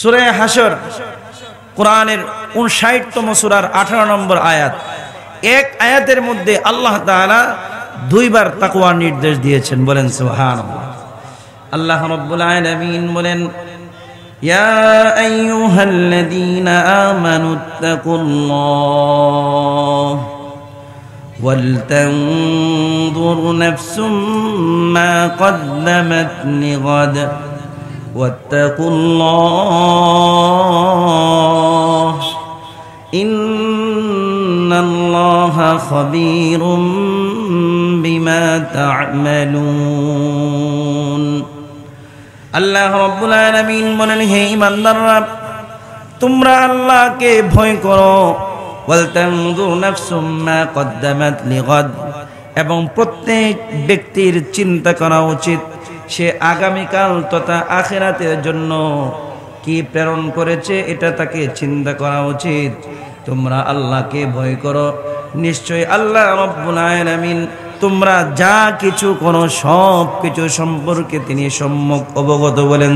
সুরে হাসর কোরআনের উনষাটতম সুরার আঠারো নম্বর আয়াত এক আয়াতের মধ্যে আল্লাহ তালা দুইবার তাকুয়ার নির্দেশ দিয়েছেন বলেন সুহান আল্লাহ রব্বুল আলমিন বলেন يا واتقوا الله إن الله خبير بما تعملون আল্লাহ রব্বুল আলমিন বলেন হে ইমানদাররা তোমরা আল্লাহকে ভয় করো এবং প্রত্যেক ব্যক্তির চিন্তা করা উচিত সে আগামীকাল তথা আখেরাতের জন্য কি প্রেরণ করেছে এটা তাকে চিন্তা করা উচিত তোমরা আল্লাহকে ভয় করো নিশ্চয়ই আল্লাহ আমিন তোমরা যা কিছু কোন সব কিছু সম্পর্কে তিনি সম্মুখ অবগত বলেন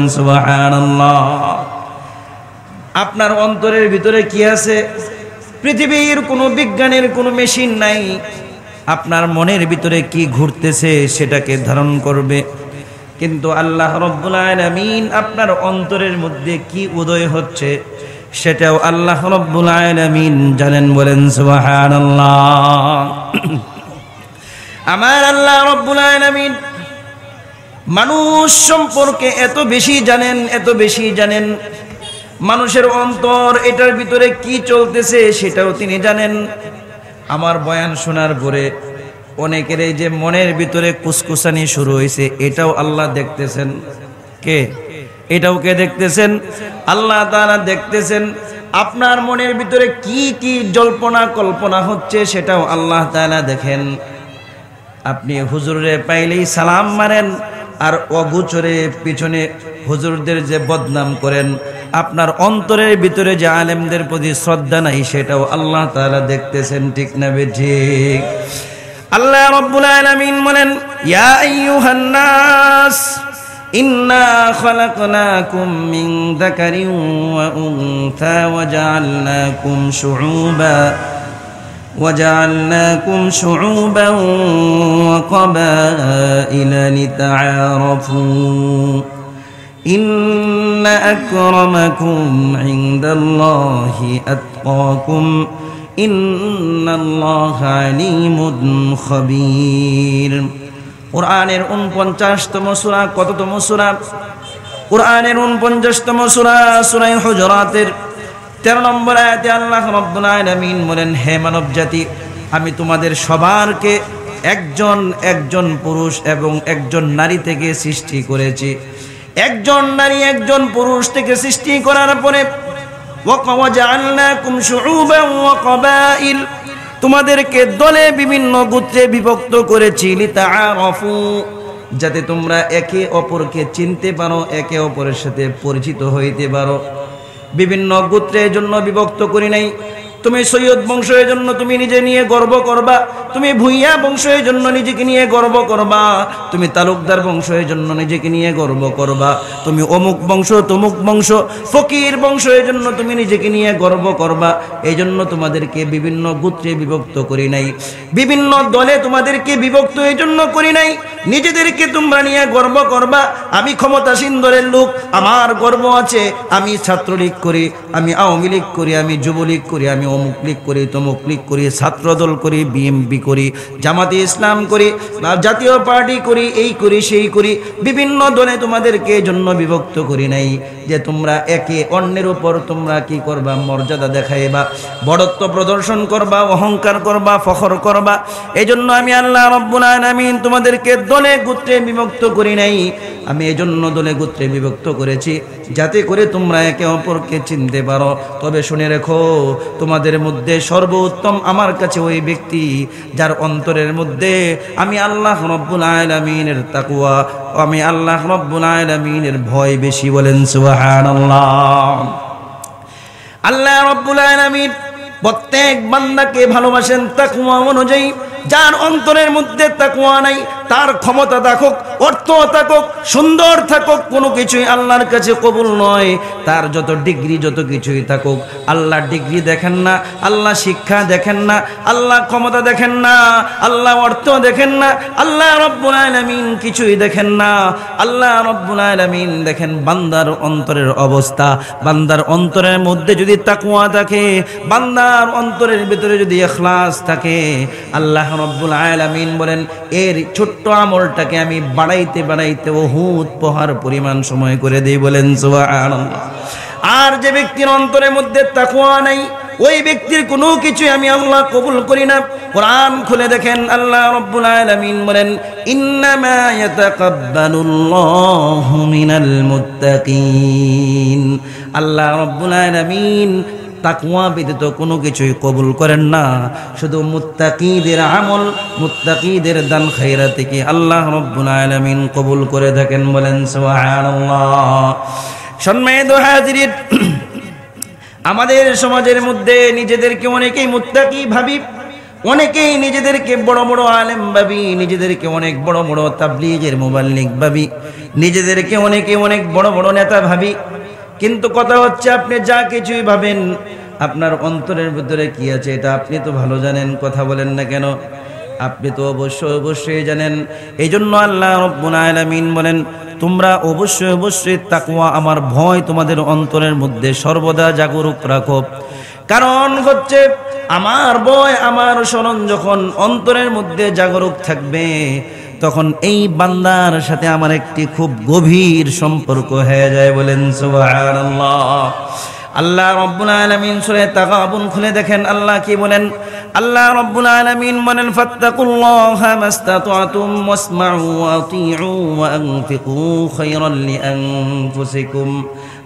আপনার অন্তরের ভিতরে কি আছে পৃথিবীর কোনো বিজ্ঞানের কোনো মেশিন নাই আপনার মনের ভিতরে কি ঘুরতেছে সেটাকে ধারণ করবে কিন্তু আল্লাহ রব্বুল আলমিন আপনার অন্তরের মধ্যে কি উদয় হচ্ছে সেটাও আল্লাহ রব্বুল আলমিন জানেন বলেন সুবাহান আমার আল্লাহ রব্বুল আলমিন মানুষ সম্পর্কে এত বেশি জানেন এত বেশি জানেন মানুষের অন্তর এটার ভিতরে কি চলতেছে সেটাও তিনি জানেন আমার বয়ান শোনার পরে অনেকের এই যে মনের ভিতরে কুসকুসানি শুরু হয়েছে এটাও আল্লাহ দেখতেছেন কে এটাও কে দেখতেছেন আল্লাহ তারা দেখতেছেন আপনার মনের ভিতরে কি কি জল্পনা কল্পনা হচ্ছে সেটাও আল্লাহ তালা দেখেন আপনি হুজুরে পাইলেই সালাম মারেন আর অগুচরে পিছনে হুজুরদের যে বদনাম করেন আপনার অন্তরের ভিতরে যে আলেমদের প্রতি শ্রদ্ধা নাই সেটাও আল্লাহ তালা দেখতেছেন ঠিক না ঠিক আল্লাহ রব্বুল আলামিন বলেন ইয়া আইয়ুহান নাস ইন্না খলাকনাকুম মিন যাকারিন ওয়া উনসা ওয়া জাআলনাকুম শুউবা وجعلناكم شعوبا وقبائل لتعارفوا إن أكرمكم عند الله أتقاكم أتقاكم সুরা উনপঞ্চাশতম সুরা তেরো নম্বর আয়াতে আল্লাহ বলেন হে মানব জাতি আমি তোমাদের সবারকে একজন একজন পুরুষ এবং একজন নারী থেকে সৃষ্টি করেছি একজন নারী একজন পুরুষ থেকে সৃষ্টি করার পরে তোমাদেরকে দলে বিভিন্ন গুত্রে বিভক্ত করেছি যাতে তোমরা একে অপরকে চিনতে পারো একে অপরের সাথে পরিচিত হইতে পারো বিভিন্ন গোত্রের জন্য বিভক্ত করি নাই তুমি সৈয়দ বংশ এই জন্য তুমি নিজে নিয়ে গর্ব করবা তুমি ভুইয়া বংশ এই জন্য নিজেকে নিয়ে গর্ব করবা তুমি তালুকদার বংশ এই জন্য নিজেকে নিয়ে গর্ব করবা তুমি অমুক বংশ তমুক বংশ ফকির বংশ এই জন্য তুমি নিজেকে নিয়ে গর্ব করবা এই জন্য তোমাদেরকে বিভিন্ন গোত্রে বিভক্ত করি নাই বিভিন্ন দলে তোমাদেরকে বিভক্ত এই জন্য করি নাই নিজেদেরকে তোমরা নিয়ে গর্ব করবা আমি ক্ষমতাসীন দলের লোক আমার গর্ব আছে আমি ছাত্রলীগ করি আমি আওয়ামী লীগ করি আমি যুবলীগ করি আমি অমুক ক্লিক করি তমুক ক্লিক করি ছাত্রদল করি বিএমপি করি জামাতে ইসলাম করি বা জাতীয় পার্টি করি এই করি সেই করি বিভিন্ন দলে তোমাদেরকে জন্য বিভক্ত করি নাই যে তোমরা একে অন্যের উপর তোমরা কি করবা মর্যাদা দেখাইবা বড়ত্ব প্রদর্শন করবা অহংকার করবা ফখর করবা এই জন্য আমি আল্লাহ রব্বুল আমিন তোমাদেরকে দলে গোত্রে বিভক্ত করি নাই আমি এজন্য দলে গোত্রে বিভক্ত করেছি যাতে করে তোমরা একে অপরকে চিনতে পারো তবে শুনে রেখো তোমাদের মধ্যে সর্বোত্তম আমার কাছে ওই ব্যক্তি যার অন্তরের মধ্যে আমি আল্লাহ রব্বুল আলমিনের তাকুয়া আমি আল্লাহ রব্বুল আলমিনের ভয় বেশি বলেন সুহান আল্লাহ রব্বুল আলমিন প্রত্যেক বান্দাকে ভালোবাসেন তাকুয়া অনুযায়ী যার অন্তরের মধ্যে তাকুয়া নাই তার ক্ষমতা থাকুক অর্থ থাকুক সুন্দর থাকুক কোনো কিছুই আল্লাহর কাছে কবুল নয় তার যত ডিগ্রি যত কিছুই থাকুক আল্লাহ ডিগ্রি দেখেন না আল্লাহ শিক্ষা দেখেন না আল্লাহ ক্ষমতা দেখেন না আল্লাহ অর্থ দেখেন না আল্লাহ রব্বুল কিছুই দেখেন না আল্লাহ রব্বুল দেখেন বান্দার অন্তরের অবস্থা বান্দার অন্তরের মধ্যে যদি তাকুয়া থাকে বান্দার অন্তরের ভিতরে যদি এখলাস থাকে আল্লাহ রব্বুল আয়ালামিন বলেন এর ছোট্ট আমলটাকে আমি বাড়াইতে বাড়াইতে বহুত পহার পরিমাণ সময় করে দিই বলেন আর যে ব্যক্তির অন্তরের মধ্যে তাকওয়া নাই ওই ব্যক্তির কোনো কিছুই আমি আল্লাহ কবুল করি না কোরআন খুলে দেখেন আল্লাহ রব্বুল আলামিন বলেন ইন্নামা ইয়াতাকাব্বালুল্লাহু মিনাল মুত্তাকিন আল্লাহ রব্বুল আলামিন তাকুয়া ব্যতীত কোনো কিছুই কবুল করেন না শুধু মুত্তাকিদের আমল মুত্তাকিদের দান খাইরা থেকে আল্লাহ রব্বুল আলমিন কবুল করে থাকেন বলেন সম্মানিত হাজির আমাদের সমাজের মধ্যে নিজেদেরকে অনেকেই মুত্তাকি ভাবি অনেকেই নিজেদেরকে বড় বড় আলেম ভাবি নিজেদেরকে অনেক বড় বড় তাবলিগের মোবাইল ভাবি নিজেদেরকে অনেকে অনেক বড় বড় নেতা ভাবি কিন্তু কথা হচ্ছে আপনি যা কিছুই ভাবেন আপনার অন্তরের ভিতরে কি আছে এটা আপনি তো ভালো জানেন কথা বলেন না কেন আপনি তো অবশ্যই অবশ্যই জানেন এই জন্য আল্লাহ রব্বুল বলেন তোমরা অবশ্যই অবশ্যই তাকুয়া আমার ভয় তোমাদের অন্তরের মধ্যে সর্বদা জাগরুক রাখো কারণ হচ্ছে আমার ভয় আমার স্মরণ যখন অন্তরের মধ্যে জাগরুক থাকবে তখন এই বান্দার সাথে আমার একটি খুব গভীর সম্পর্ক হয়ে যায় বলেন আল্লাহ রব্বুল আলমিন সুরে তাকাবুন খুলে দেখেন আল্লাহ কি বলেন আল্লাহ রব্বুল আলমিন বলেন ফাত্তাকুল্লাহ মাসতাতাতুম ওয়াসমাউ ওয়া আতিউ ওয়া আনফিকু খায়রাল লিআনফুসিকুম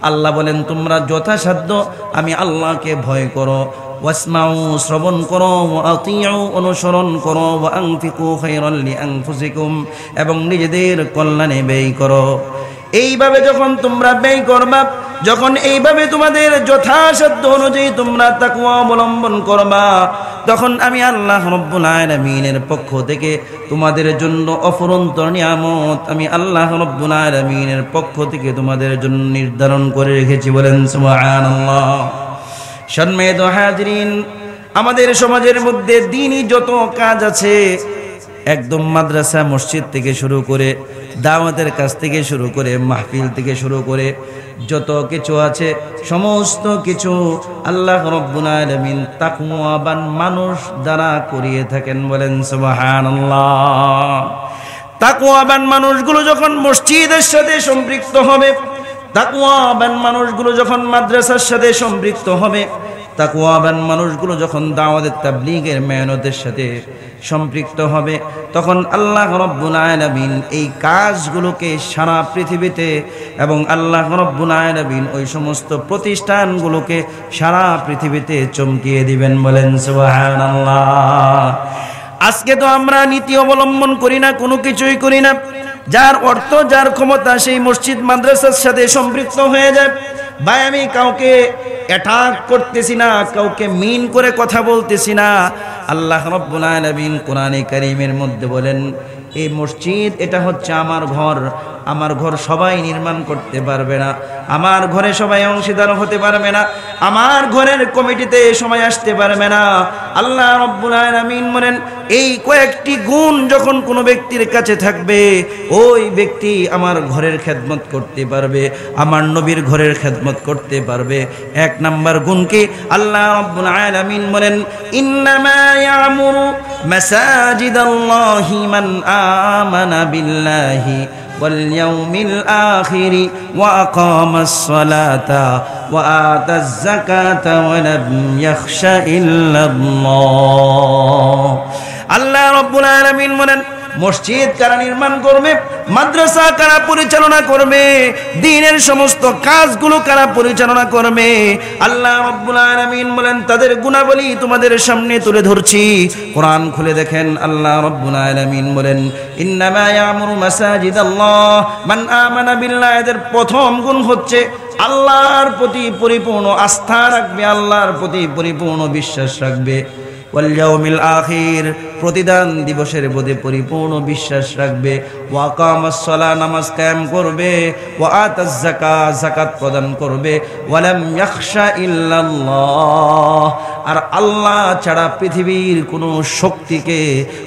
আল্লাহ বলেন তোমরা যথাসাধ্য আমি আল্লাহকে ভয় করো ওয়াসমাউ শ্রবণ করো আতিউ অনুসরণ করো আংফিকু খৈরল্লি আংফুসিকুম এবং নিজেদের কল্যাণে ব্যয় করো এইভাবে যখন তোমরা ব্যয় করবা যখন এইভাবে তোমাদের যথাসাধ্য অনুযায়ী তোমরা তাকুয়া অবলম্বন করবা তখন আমি আল্লাহ রব্বুল আলমিনের পক্ষ থেকে তোমাদের জন্য অফরন্ত নিয়ামত আমি আল্লাহ রব্বুল আলমিনের পক্ষ থেকে তোমাদের জন্য নির্ধারণ করে রেখেছি বলেন সন্মেদ হাজরিন আমাদের সমাজের মধ্যে দিনই যত কাজ আছে একদম মাদ্রাসা মসজিদ থেকে শুরু করে দাওয়াতের কাছ থেকে শুরু করে মাহফিল থেকে শুরু করে যত কিছু আছে সমস্ত কিছু আল্লাহ রব্বুল তাকুয়াবান মানুষ দ্বারা করিয়ে থাকেন বলেন সুবাহান তাকুয়াবান মানুষগুলো যখন মসজিদের সাথে সম্পৃক্ত হবে তাকুয়াবান মানুষগুলো যখন মাদ্রাসার সাথে সম্পৃক্ত হবে তাকুয়াবান মানুষগুলো যখন দাওয়াতের তাবলিগের মেহনতের সাথে সম্পৃক্ত হবে তখন আল্লাহ রব্বুল আয়নাবিন এই কাজগুলোকে সারা পৃথিবীতে এবং আল্লাহ রব্বুল আয়নাবিন ওই সমস্ত প্রতিষ্ঠানগুলোকে সারা পৃথিবীতে চমকিয়ে দিবেন বলেন সুবহানাল্লাহ আজকে তো আমরা নীতি অবলম্বন করি না কোনো কিছুই করি না যার অর্থ যার ক্ষমতা সেই মসজিদ মাদ্রাসার সাথে সম্পৃক্ত হয়ে যায় ভাই আমি কাউকে অ্যাটাক করতেছি না কাউকে মিন করে কথা বলতেছি না আল্লাহ রব্বুল আলামিন কোরআনে করিমের মধ্যে বলেন এই মসজিদ এটা হচ্ছে আমার ঘর আমার ঘর সবাই নির্মাণ করতে পারবে না আমার ঘরে সবাই অংশীদার হতে পারবে না আমার ঘরের কমিটিতে সবাই আসতে পারবে না আল্লাহ রব্বুল আলমিন বলেন এই কয়েকটি গুণ যখন কোনো ব্যক্তির কাছে থাকবে ওই ব্যক্তি আমার ঘরের খেদমত করতে পারবে আমার নবীর ঘরের খেদমত করতে পারবে এক নাম্বার গুণ কি আল্লাহ রব্বুল আলমিন বলেন ইন্নামা মাসাজিদাল্লাহি মান আমানা বিল্লাহি واليوم الآخر وأقام الصلاة وآتى الزكاة ولم يخش إلا الله الله رب العالمين منن মসজিদ কারা নির্মাণ করবে মাদ্রাসা কারা পরিচালনা করবে দিনের সমস্ত কাজগুলো কারা পরিচালনা করবে আল্লাহ রব্বুল আলামিন বলেন তাদের গুণাবলী তোমাদের সামনে তুলে ধরছি কোরআন খুলে দেখেন আল্লাহ রব্বুল আলামিন বলেন ইন্নামা ইয়ামুরু মান আমানা বিল্লাহ এদের প্রথম গুণ হচ্ছে আল্লাহর প্রতি পরিপূর্ণ আস্থা রাখবে আল্লাহর প্রতি পরিপূর্ণ বিশ্বাস রাখবে ওয়াল্লাউমিল আখির প্রতিদান দিবসের প্রতি পরিপূর্ণ বিশ্বাস রাখবে ওয়াকামাসলা নামাজ কায়েম করবে ওয়াত জাকা জাকাত প্রদান করবে ওয়ালাম ইয়াখশা ইল্লাল্লাহ আর আল্লাহ ছাড়া পৃথিবীর কোনো শক্তিকে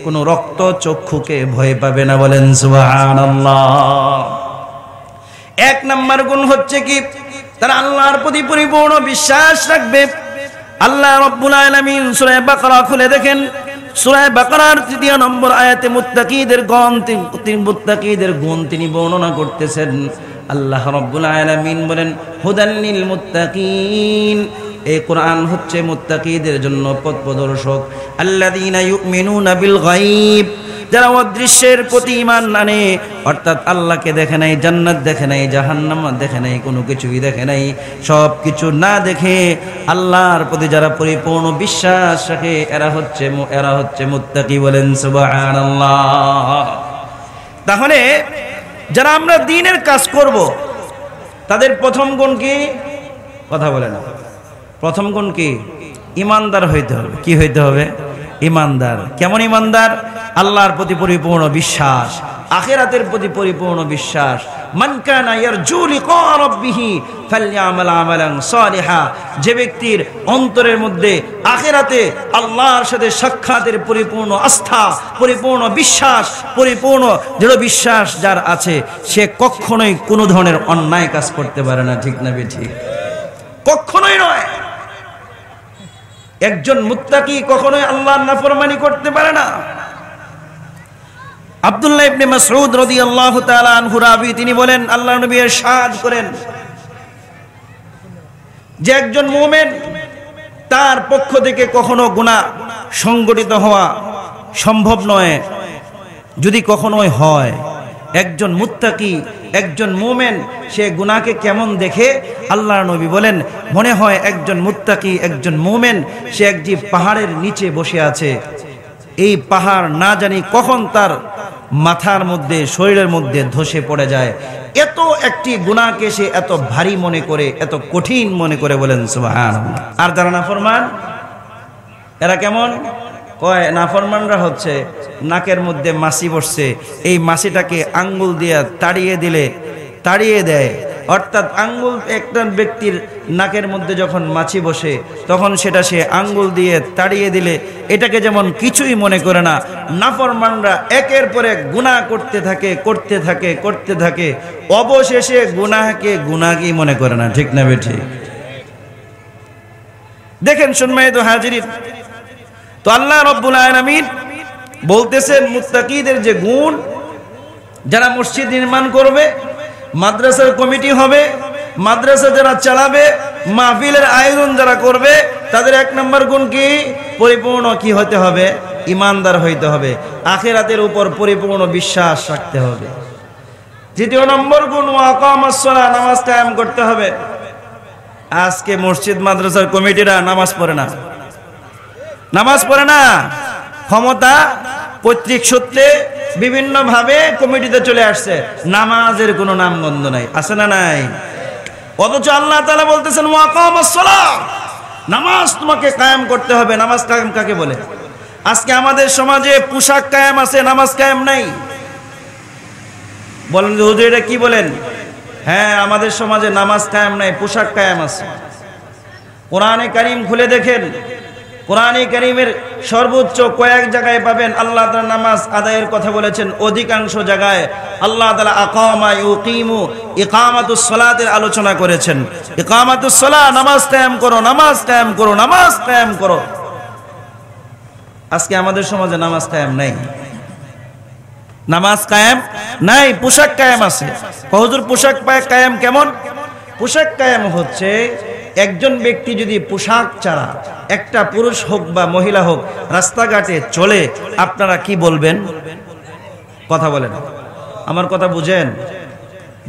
কোনো রক্ত চক্ষুকে ভয় পাবে না বলেন সুবহানাল্লাহ এক নাম্বার গুণ হচ্ছে কি তারা আল্লাহর প্রতি পরিপূর্ণ বিশ্বাস রাখবে আল্লাহ রব্বুল আলামিন সূরা বাকারা খুলে দেখেন সূরা বাকারার তৃতীয় নম্বর আয়াতে মুত্তাকিদের গণ তিনি মুত্তাকিদের গুণ তিনি বর্ণনা করতেছেন আল্লাহ রব্বুল আলামিন বলেন হুদাল্লিল মুত্তাকিন এই কোরআন হচ্ছে মুত্তাকিদের জন্য পথ প্রদর্শক আল্লাযীনা ইউমিনুনা বিল গায়ব যারা অদৃশ্যের প্রতি ইমান আনে অর্থাৎ আল্লাহকে দেখে নাই জান্নাত দেখে নাই জাহান্নাম দেখে নাই কোনো কিছুই দেখে নাই সব কিছু না দেখে আল্লাহর প্রতি যারা পরিপূর্ণ বিশ্বাস রাখে এরা হচ্ছে এরা হচ্ছে মুত্তাকি বলেন তাহলে যারা আমরা দিনের কাজ করব তাদের প্রথম গুণ কি কথা বলে না প্রথম গুণ কি ইমানদার হইতে হবে কি হইতে হবে ইমানদার কেমন ইমানদার আল্লাহর প্রতি পরিপূর্ণ বিশ্বাস আখেরাতের প্রতি পরিপূর্ণ বিশ্বাস যে ব্যক্তির অন্তরের মধ্যে আখেরাতে আল্লাহর সাথে সাক্ষাতের পরিপূর্ণ আস্থা পরিপূর্ণ বিশ্বাস পরিপূর্ণ দৃঢ় বিশ্বাস যার আছে সে কখনোই কোনো ধরনের অন্যায় কাজ করতে পারে না ঠিক না ঠিক কখনোই নয় একজন মুত্তাকি কখনোই আল্লাহর নাফরমানি করতে পারে না আব্দুল্লাহ ইবনে মাসউদ রাদিয়াল্লাহু তাআলা আনহু রাবি তিনি বলেন আল্লাহ নবী ارشاد করেন যে একজন মুমিন তার পক্ষ থেকে কখনো গুনাহ সংগঠিত হওয়া সম্ভব নয় যদি কখনোই হয় একজন মুত্তাকি একজন মোমেন সে গুনাকে কেমন দেখে আল্লাহ নবী বলেন মনে হয় একজন মুত্তাকি একজন মোমেন সে একটি পাহাড়ের নিচে বসে আছে এই পাহাড় না জানি কখন তার মাথার মধ্যে শরীরের মধ্যে ধসে পড়ে যায় এত একটি গুণাকে সে এত ভারী মনে করে এত কঠিন মনে করে বলেন সুবাহ আর যারা না ফরমান এরা কেমন কয় নাফরমানরা হচ্ছে নাকের মধ্যে মাছি বসছে এই মাছিটাকে আঙ্গুল দিয়ে তাড়িয়ে দিলে তাড়িয়ে দেয় অর্থাৎ আঙ্গুল একটা ব্যক্তির নাকের মধ্যে যখন মাছি বসে তখন সেটা সে আঙ্গুল দিয়ে তাড়িয়ে দিলে এটাকে যেমন কিছুই মনে করে না নাফরমানরা একের পর এক গুণা করতে থাকে করতে থাকে করতে থাকে অবশেষে গুনাহাকে গুনাহকেই মনে করে না ঠিক না বেঠি দেখেন সুনমায় তো হাজির তো আল্লাহ রব্বুল আয়নামিন বলতেছেন মুস্তাকিদের যে গুণ যারা মসজিদ নির্মাণ করবে মাদ্রাসার কমিটি হবে মাদ্রাসা যারা চালাবে মাহফিলের আয়োজন যারা করবে তাদের এক নম্বর গুণ কি পরিপূর্ণ কি হতে হবে ইমানদার হইতে হবে আখেরাতের উপর পরিপূর্ণ বিশ্বাস রাখতে হবে তৃতীয় নম্বর গুণ আকামসলা নামাজ কায়াম করতে হবে আজকে মসজিদ মাদ্রাসার কমিটিরা নামাজ পড়ে না নামাজ পড়ে না ক্ষমতা পৈতৃক সূত্রে বিভিন্নভাবে কমিটিতে চলে আসছে নামাজের নাম নামগন্ধ নাই আছে না নাই অথচ আল্লাহ তালা বলতেছেন নামাজ তোমাকে কায়েম করতে হবে নামাজ কায়েম কাকে বলে আজকে আমাদের সমাজে পোশাক কায়েম আছে নামাজ কায়েম নাই বলেন হুজুর এটা কি বলেন হ্যাঁ আমাদের সমাজে নামাজ কায়েম নাই পোশাক কায়েম আছে কোরআনে কারিম খুলে দেখেন কোরআন করিমের সর্বোচ্চ কয়েক জায়গায় পাবেন আল্লাহ তালা নামাজ আদায়ের কথা বলেছেন অধিকাংশ জায়গায় আল্লাহ তালা আকামা ইউকিমু ইকামাতুসলাতের আলোচনা করেছেন ইকামাতুসলা নামাজ কায়েম করো নামাজ কায়েম করো নামাজ কায়েম করো আজকে আমাদের সমাজে নামাজ কায়াম নাই নামাজ কায়েম নাই পোশাক কায়েম আছে হুজুর পোশাক পায় কায়েম কেমন পোশাক কায়েম হচ্ছে একজন ব্যক্তি যদি পোশাক ছাড়া একটা পুরুষ হোক বা মহিলা হোক রাস্তাঘাটে চলে আপনারা কি বলবেন কথা বলেন আমার কথা বুঝেন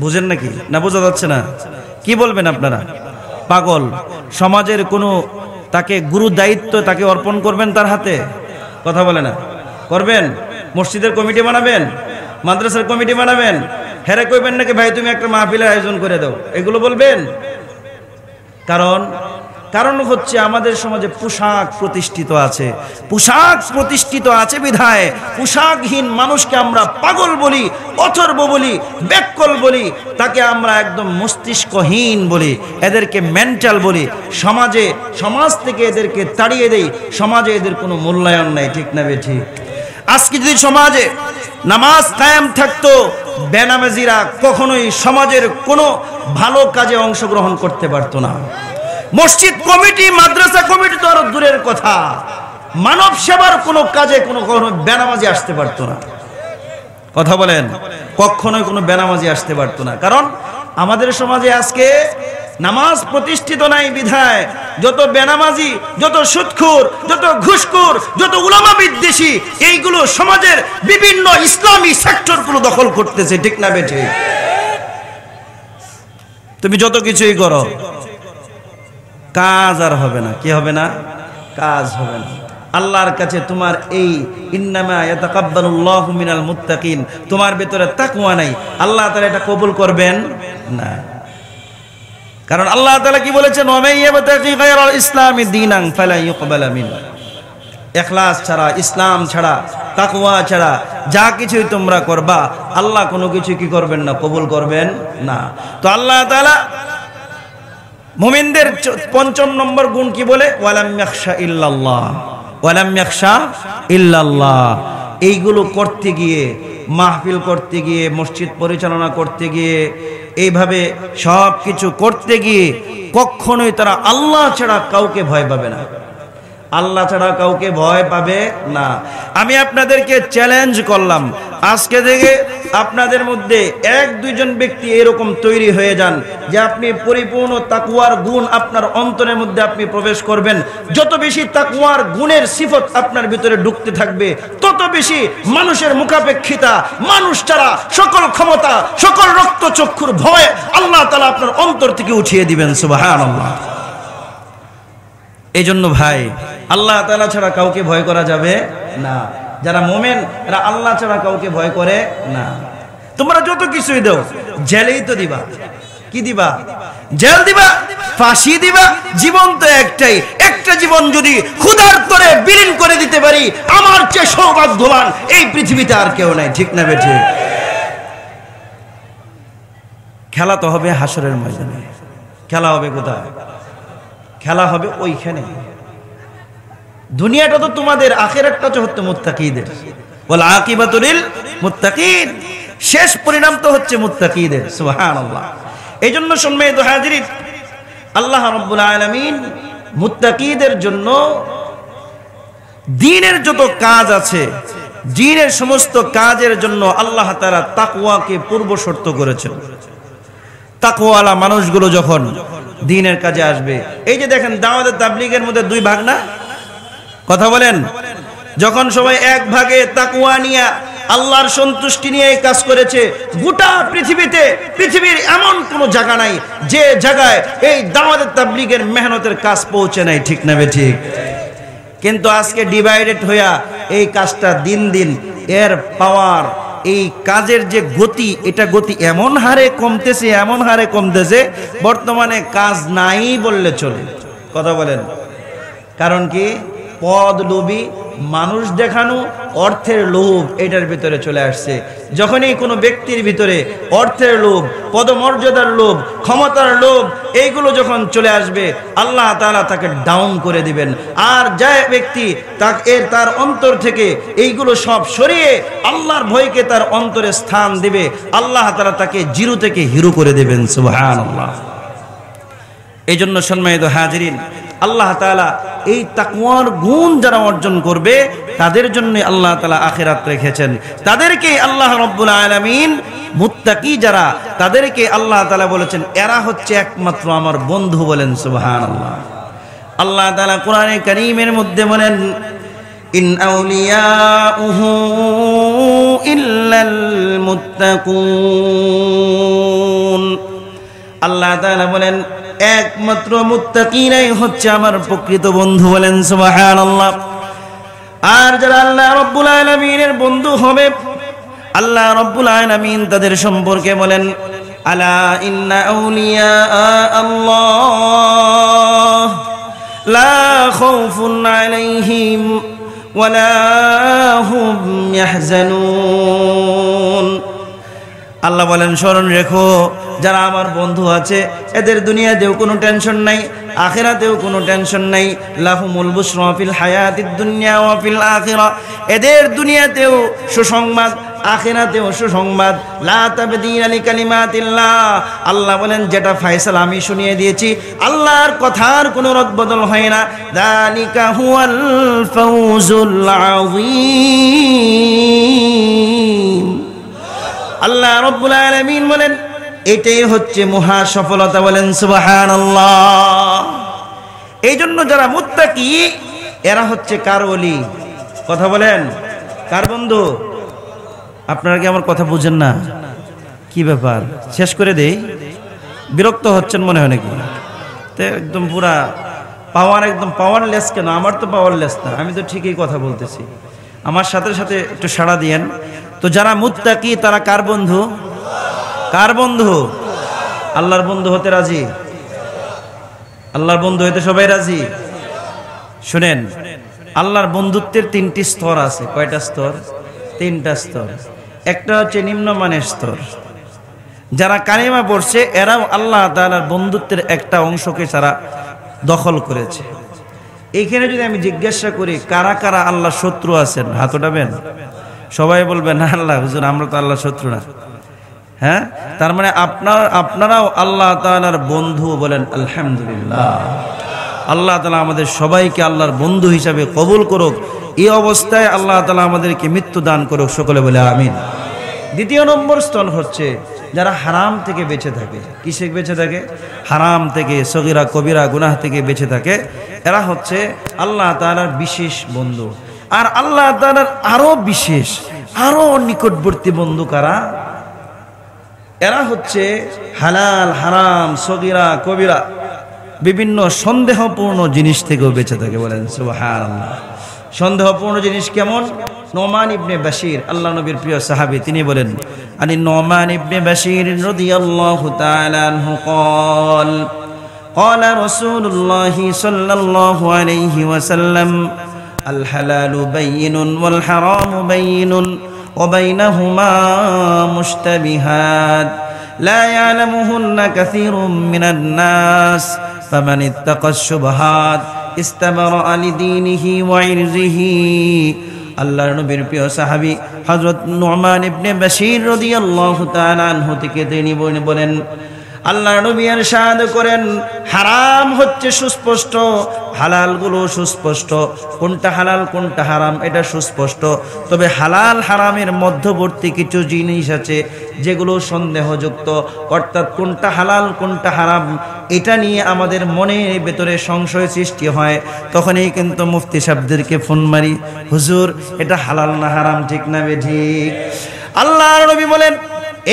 বুঝেন নাকি না বোঝা যাচ্ছে না কি বলবেন আপনারা পাগল সমাজের কোনো তাকে গুরু দায়িত্ব তাকে অর্পণ করবেন তার হাতে কথা বলে না করবেন মসজিদের কমিটি বানাবেন মাদ্রাসার কমিটি বানাবেন হেরা কইবেন নাকি ভাই তুমি একটা মাহফিলের আয়োজন করে দাও এগুলো বলবেন কারণ কারণ হচ্ছে আমাদের সমাজে পোশাক প্রতিষ্ঠিত আছে পোশাক প্রতিষ্ঠিত আছে বিধায় পোশাকহীন মানুষকে আমরা পাগল বলি অথর্ব বলি ব্যাকল বলি তাকে আমরা একদম মস্তিষ্কহীন বলি এদেরকে মেন্টাল বলি সমাজে সমাজ থেকে এদেরকে তাড়িয়ে দেই সমাজে এদের কোনো মূল্যায়ন নাই ঠিক না বেঠিক আজকে যদি সমাজে নামাজ কায়েম থাকতো বেনামাজিরা কখনোই সমাজের কোনো ভালো কাজে অংশগ্রহণ করতে পারত না মসজিদ কমিটি মাদ্রাসা কমিটি তো আরো দূরের কথা মানব সেবার কোনো কাজে কোনো কখনো বেনামাজি আসতে পারত না কথা বলেন কখনোই কোনো বেনামাজি আসতে পারত না কারণ আমাদের সমাজে আজকে নামাজ প্রতিষ্ঠিত নাই বিধায় যত বেনামাজি যত সুৎখুর যত ঘুষখুর যত উলামা বিদ্বেষী এইগুলো সমাজের বিভিন্ন ইসলামী সেক্টরগুলো দখল করতেছে ঠিক না বেঠে তুমি যত কিছুই করো কাজ আর হবে না কি হবে না কাজ হবে না আল্লাহর কাছে তোমার এই ইন্নামা মিনাল মুত্তাকিন তোমার ভেতরে তাকুয়া নাই আল্লাহ তারা এটা কবুল করবেন না কারণ আল্লাহ তালা কি বলেছেন ইসলামী দিনাং ফালাইকবালামিন এখলাস ছাড়া ইসলাম ছাড়া তাকুয়া ছাড়া যা কিছুই তোমরা করবা আল্লাহ কোনো কিছু কি করবেন না কবুল করবেন না তো আল্লাহ তালা মোমিনদের পঞ্চম নম্বর গুণ কি বলে ওয়ালাম্যাকশা ইল্লাল্লাহ ওয়ালাম্যাকশা ইল্লাল্লাহ এইগুলো করতে গিয়ে মাহফিল করতে গিয়ে মসজিদ পরিচালনা করতে গিয়ে এইভাবে সব কিছু করতে গিয়ে কখনোই তারা আল্লাহ ছাড়া কাউকে ভয় পাবে না আল্লাহ ছাড়া কাউকে ভয় পাবে না আমি আপনাদেরকে চ্যালেঞ্জ করলাম আজকে থেকে আপনাদের মধ্যে এক দুইজন ব্যক্তি এরকম তৈরি হয়ে যান যে আপনি পরিপূর্ণ তাকুয়ার গুণ আপনার অন্তরের মধ্যে আপনি প্রবেশ করবেন যত বেশি তাকুয়ার গুণের সিফত আপনার ভিতরে ঢুকতে থাকবে তত বেশি মানুষের মুখাপেক্ষিতা মানুষ ছাড়া সকল ক্ষমতা সকল রক্তচক্ষুর ভয় আল্লাহ তালা আপনার অন্তর থেকে উঠিয়ে দিবেন সুবাহ আল্লাহ এজন্য ভাই আল্লাহ তালা ছাড়া কাউকে ভয় করা যাবে না যারা মোমেন এরা আল্লাহ ছাড়া কাউকে ভয় করে না তোমরা যত কিছুই দেও জেলেই তো দিবা কি দিবা জেল দিবা ফাঁসি দিবা জীবন তো একটাই একটা জীবন যদি ক্ষুধার করে বিলীন করে দিতে পারি আমার চেয়ে সৌভাগ্যবান এই পৃথিবীতে আর কেউ নাই ঠিক না বেঠে খেলা তো হবে হাসরের ময়দানে খেলা হবে কোথায় খেলা হবে ওইখানে দুনিয়াটা তো তোমাদের আখের একটা হচ্ছে মুত্তাকিদের বল আকিবাতুল মুত্তাকিদ শেষ পরিণাম তো হচ্ছে মুত্তাকিদের সুবহানাল্লাহ এই জন্য শুনবে তো হাজির আল্লাহ রব্বুল আলমিন মুত্তাকিদের জন্য দিনের যত কাজ আছে দিনের সমস্ত কাজের জন্য আল্লাহ তারা তাকুয়াকে পূর্ব শর্ত করেছেন তাকুয়ালা মানুষগুলো যখন দিনের কাজে আসবে এই যে দেখেন দাওয়াতের তাবলিগের মধ্যে দুই ভাগ না কথা বলেন যখন সবাই এক ভাগে তাকুয়া নিয়া আল্লাহর সন্তুষ্টি নিয়ে এই কাজ করেছে গোটা পৃথিবীতে পৃথিবীর এমন কোনো জায়গা নাই যে জায়গায় এই দাওয়াতের তাবলিগের মেহনতের কাজ পৌঁছে নাই ঠিক না বে ঠিক কিন্তু আজকে ডিভাইডেড হইয়া এই কাজটা দিন দিন এর পাওয়ার এই কাজের যে গতি এটা গতি এমন হারে কমতেছে এমন হারে কমতেছে বর্তমানে কাজ নাই বললে চলে কথা বলেন কারণ কি পদ লোভী মানুষ দেখানো অর্থের লোভ এটার ভিতরে চলে আসছে যখনই কোনো ব্যক্তির ভিতরে অর্থের লোভ পদমর্যাদার লোভ ক্ষমতার লোভ এইগুলো যখন চলে আসবে আল্লাহ তালা তাকে ডাউন করে দিবেন আর যা ব্যক্তি তাকে এর তার অন্তর থেকে এইগুলো সব সরিয়ে আল্লাহর ভয়কে তার অন্তরে স্থান দেবে আল্লাহ তালা তাকে জিরো থেকে হিরো করে দেবেন সুবাহ এই জন্য সম্মানিত হাজিরিন আল্লাহ তালা এই তাকুয়ার গুণ যারা অর্জন করবে তাদের জন্য আল্লাহ তালা আখেরাত রেখেছেন তাদেরকে আল্লাহ রব্বুল আলমিন মুত্তাকি যারা তাদেরকে আল্লাহ তালা বলেছেন এরা হচ্ছে একমাত্র আমার বন্ধু বলেন সুবাহান আল্লাহ আল্লাহ তালা কোরআনে করিমের মধ্যে বলেন ইন আউলিয়াউহু ইল্লাল মুত্তাকুন আল্লাহ তালা বলেন একমাত্র মুত্তাকিরাই হচ্ছে আমার প্রকৃত বন্ধু বলেন আল্লাহ আর যারা আল্লাহ রব্বুল আলামিনের বন্ধু হবে আল্লাহ রব্বুল আলামিন তাদের সম্পর্কে বলেন আলা ইন্না আউলিয়া আল্লাহ লা খাউফুন আলাইহিম ওয়ালা হুম ইয়াহজানুন আল্লাহ বলেন স্মরণ রেখো যারা আমার বন্ধু আছে এদের দুনিয়াতেও কোনো টেনশন নাই আখেরাতেও কোনো টেনশন নাই লাহুমুল বুসরফিল হায়াতির দুনিয়া ওয়াফিল আখেরা এদের দুনিয়াতেও সুসংবাদ আখেরাতেও সুসংবাদ আলী কালিমাতিল্লাহ আল্লাহ বলেন যেটা ফাইসাল আমি শুনিয়ে দিয়েছি আল্লাহর কথার কোনো রদ বদল হয় না দালিকা হুয়াল ফাউজুল আযীম আল্লাহ রব্বুল আলামিন বলেন এটাই হচ্ছে মহা সফলতা বলেন সুবহানাল্লাহ এই জন্য যারা মুত্তাকি এরা হচ্ছে কার ওলি কথা বলেন কার বন্ধু আপনারা কি আমার কথা বুঝেন না কি ব্যাপার শেষ করে দেই বিরক্ত হচ্ছেন মনে হয় নাকি একদম পুরা পাওয়ার একদম পাওয়ারলেস কেন আমার তো পাওয়ারলেস না আমি তো ঠিকই কথা বলতেছি আমার সাথে সাথে একটু সাড়া দিয়েন তো যারা মুত্তাকি তারা কার বন্ধু কার বন্ধু আল্লাহর বন্ধু হতে রাজি আল্লাহর বন্ধু হতে সবাই রাজি শুনেন আল্লাহর বন্ধুত্বের তিনটি স্তর আছে কয়টা স্তর তিনটা স্তর একটা হচ্ছে নিম্নমানের স্তর যারা কালিমা পড়ছে এরাও আল্লাহ তালার বন্ধুত্বের একটা অংশকে তারা দখল করেছে এখানে যদি আমি জিজ্ঞাসা করি কারা কারা আল্লাহ শত্রু আছেন হাত উঠাবেন সবাই বলবে না আল্লাহ হুজুর আমরা তো আল্লাহ শত্রু না হ্যাঁ তার মানে আপনার আপনারাও আল্লাহ তালার বন্ধু বলেন আলহামদুলিল্লাহ আল্লাহ তালা আমাদের সবাইকে আল্লাহর বন্ধু হিসাবে কবুল করুক এই অবস্থায় আল্লাহ তালা আমাদেরকে মৃত্যু দান করুক সকলে বলে আমিন দ্বিতীয় নম্বর স্থল হচ্ছে যারা হারাম থেকে বেঁচে থাকে কিসে বেঁচে থাকে হারাম থেকে সগিরা কবিরা গুনাহ থেকে বেঁচে থাকে এরা হচ্ছে আল্লাহ তালার বিশেষ বন্ধু আর আল্লাহ তালার আরো বিশেষ আরো নিকটবর্তী বন্ধু কারা এরা হচ্ছে হালাল হারাম সগিরা কবিরা বিভিন্ন সন্দেহপূর্ণ জিনিস থেকেও বেঁচে থাকে বলেন সন্দেহপূর্ণ জিনিস কেমন নোমান ইবনে বাসির আল্লাহ নবীর প্রিয় সাহাবি তিনি বলেন আনি নোমান ইবনে বাসির রদি আল্লাহ আনহু قال قال رسول الله صلى الله عليه وسلم الحلال بين والحرام بين وبينهما مشتبهات لا يعلمهن كثير من الناس فمن اتقى الشبهات استبرأ لدينه وعرضه আল্লাহর নবীর প্রিয় সাহাবি হজরত নোমান ইবনে বাশির রদিয়াল্লাহু তাআলা আনহু থেকে তিনি বলেন আল্লাহ নবী সাদ করেন হারাম হচ্ছে সুস্পষ্ট হালালগুলো সুস্পষ্ট কোনটা হালাল কোনটা হারাম এটা সুস্পষ্ট তবে হালাল হারামের মধ্যবর্তী কিছু জিনিস আছে যেগুলো সন্দেহযুক্ত অর্থাৎ কোনটা হালাল কোনটা হারাম এটা নিয়ে আমাদের মনের ভেতরে সংশয় সৃষ্টি হয় তখনই কিন্তু মুফতি সাহেবদেরকে ফোন মারি হুজুর এটা হালাল না হারাম ঠিক না বে ঠিক আল্লাহ নবী বলেন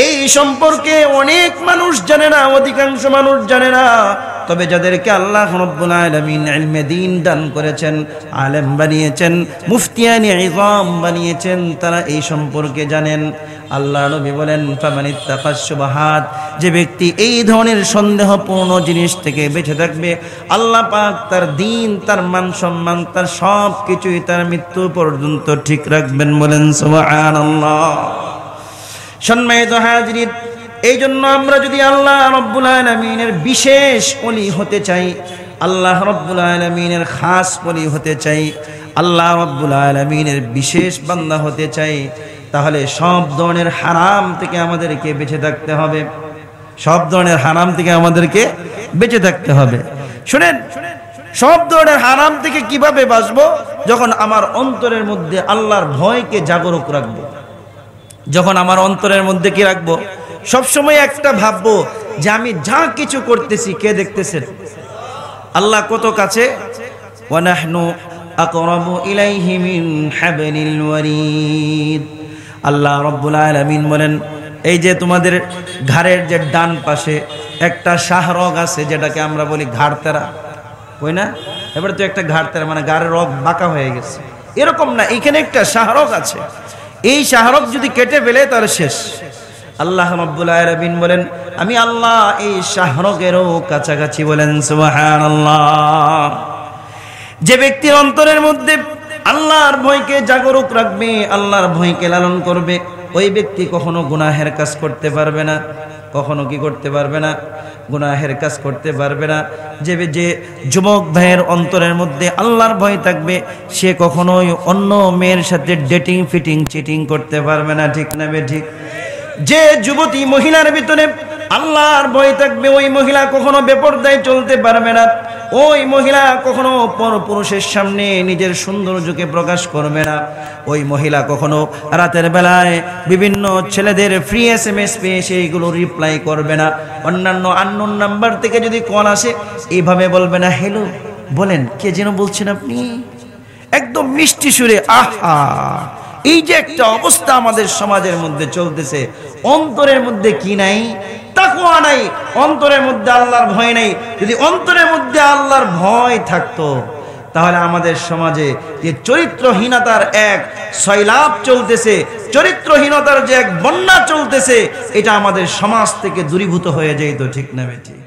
এই সম্পর্কে অনেক মানুষ জানে না অধিকাংশ মানুষ জানে না তবে যাদেরকে আল্লাহ দিন দান করেছেন আলেম বানিয়েছেন মুফতিয়ানি আইজম বানিয়েছেন তারা এই সম্পর্কে জানেন আল্লাহ নবী বলেন ফামানিত্তাকাশুবাহাত যে ব্যক্তি এই ধরনের সন্দেহপূর্ণ জিনিস থেকে বেঁচে থাকবে আল্লাহ পাক তার দিন তার মান সম্মান তার সব কিছুই তার মৃত্যু পর্যন্ত ঠিক রাখবেন বলেন সুবহানাল্লাহ আল্লাহ সম্মানিত হাজির এই জন্য আমরা যদি আল্লাহ রব্বুল আলমিনের বিশেষ অলি হতে চাই আল্লাহ রব্বুল আলমিনের খাস অলি হতে চাই আল্লাহ রব্বুল আলমিনের বিশেষ বান্দা হতে চাই তাহলে সব ধরনের হারাম থেকে আমাদেরকে বেঁচে থাকতে হবে সব ধরনের হারাম থেকে আমাদেরকে বেঁচে থাকতে হবে শুনেন সব ধরনের হারাম থেকে কিভাবে বাঁচবো যখন আমার অন্তরের মধ্যে আল্লাহর ভয়কে জাগরুক রাখবো যখন আমার অন্তরের মধ্যে কি রাখবো সবসময় একটা ভাববো যে আমি যা কিছু করতেছি কে দেখতেছেন আল্লাহ কত কাছে আল্লাহ রব্বুল আলমিন বলেন এই যে তোমাদের ঘাড়ের যে ডান পাশে একটা শাহরগ আছে যেটাকে আমরা বলি ঘাড়তেরা ওই না এবারে তো একটা ঘাড়তেরা মানে ঘাড়ের রগ বাঁকা হয়ে গেছে এরকম না এখানে একটা শাহরগ আছে এই শাহরক যদি কেটে ফেলে তাহলে শেষ আল্লাহ রব্বুল আলামিন বলেন আমি আল্লাহ এই শাহরকেরও কাছাকাছি বলেন সুবহানাল্লাহ যে ব্যক্তির অন্তরের মধ্যে আল্লাহর ভয়কে জাগরুক রাখবে আল্লাহর ভয়কে লালন করবে ওই ব্যক্তি কখনো গুনাহের কাজ করতে পারবে না কখনো কি করতে পারবে না গুনাহের কাজ করতে পারবে না যে যে যুবক ভাইয়ের অন্তরের মধ্যে আল্লাহর ভয় থাকবে সে কখনোই অন্য মেয়ের সাথে ডেটিং ফিটিং চিটিং করতে পারবে না ঠিক না ঠিক যে যুবতী মহিলার ভিতরে আল্লাহর ভয় থাকবে ওই মহিলা কখনো বেপর্দায় চলতে পারবে না ওই মহিলা কখনো পর পুরুষের সামনে নিজের সৌন্দর্যকে প্রকাশ করবে না ওই মহিলা কখনো রাতের বেলায় বিভিন্ন ছেলেদের ফ্রি এস এম এস পেয়ে সেইগুলো রিপ্লাই করবে না অন্যান্য আন্নোন নাম্বার থেকে যদি কল আসে এইভাবে বলবে না হ্যালো বলেন কে যেন বলছেন আপনি একদম মিষ্টি সুরে আহা এই যে একটা অবস্থা আমাদের সমাজের মধ্যে চলতেছে অন্তরের মধ্যে কি নাই তাকুয়া নাই অন্তরের মধ্যে আল্লাহর ভয় নাই যদি অন্তরের মধ্যে আল্লাহর ভয় থাকতো তাহলে আমাদের সমাজে যে চরিত্রহীনতার এক সৈলাভ চলতেছে চরিত্রহীনতার যে এক বন্যা চলতেছে এটা আমাদের সমাজ থেকে দূরীভূত হয়ে যেত ঠিক না বেঠিক